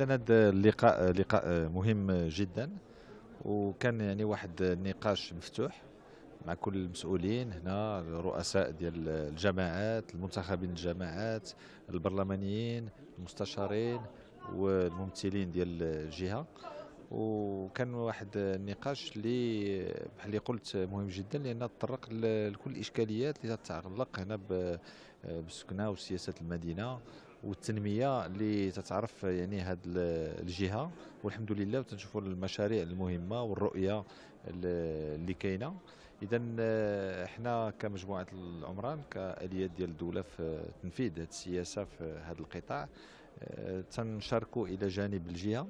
اذا هذا اللقاء لقاء مهم جدا وكان يعني واحد النقاش مفتوح مع كل المسؤولين هنا رؤساء ديال الجماعات المنتخبين الجماعات البرلمانيين المستشارين والممثلين ديال الجهه وكان واحد النقاش اللي بحال قلت مهم جدا لان تطرق لكل الاشكاليات اللي تتعلق هنا بالسكنه وسياسه المدينه والتنميه اللي تتعرف يعني هذه الجهه والحمد لله وتنشوفوا المشاريع المهمه والرؤيه اللي كاينه اذا احنا آه، كمجموعه العمران كاليات ديال الدوله في تنفيذ هذه السياسه في هذا القطاع آه، تنشاركوا الى جانب الجهه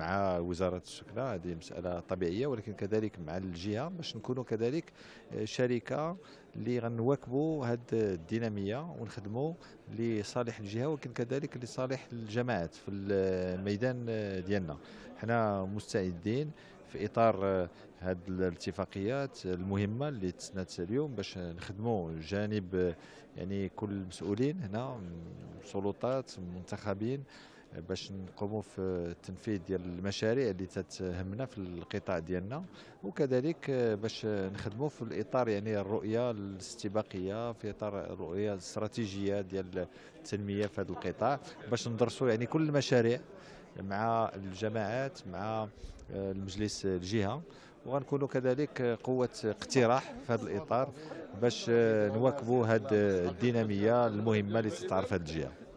مع وزاره السكنه هذه مساله طبيعيه ولكن كذلك مع الجهه باش نكونوا كذلك آه، شركه اللي غنواكبوا هذه الديناميه ونخدموا لصالح الجهه ولكن كذلك لصالح الجماعات في الميدان آه، ديالنا حنا مستعدين في اطار هذه آه، الاتفاقيات المهمه اللي تسنات اليوم باش نخدموا جانب يعني كل المسؤولين هنا سلطات منتخبين باش نقوموا في التنفيذ ديال المشاريع اللي تتهمنا في القطاع ديالنا وكذلك آه، باش نخدموا في الاطار يعني الرؤيه الاستباقيه في اطار الرؤيه الاستراتيجيه ديال التنميه في هذا القطاع باش ندرسوا يعني كل المشاريع مع الجماعات مع آه، المجلس الجهه وغنكونوا كذلك آه، قوة اقتراح في هذا الإطار باش نواكبوا هذه الدينامية المهمة اللي تتعرف هذه الجهة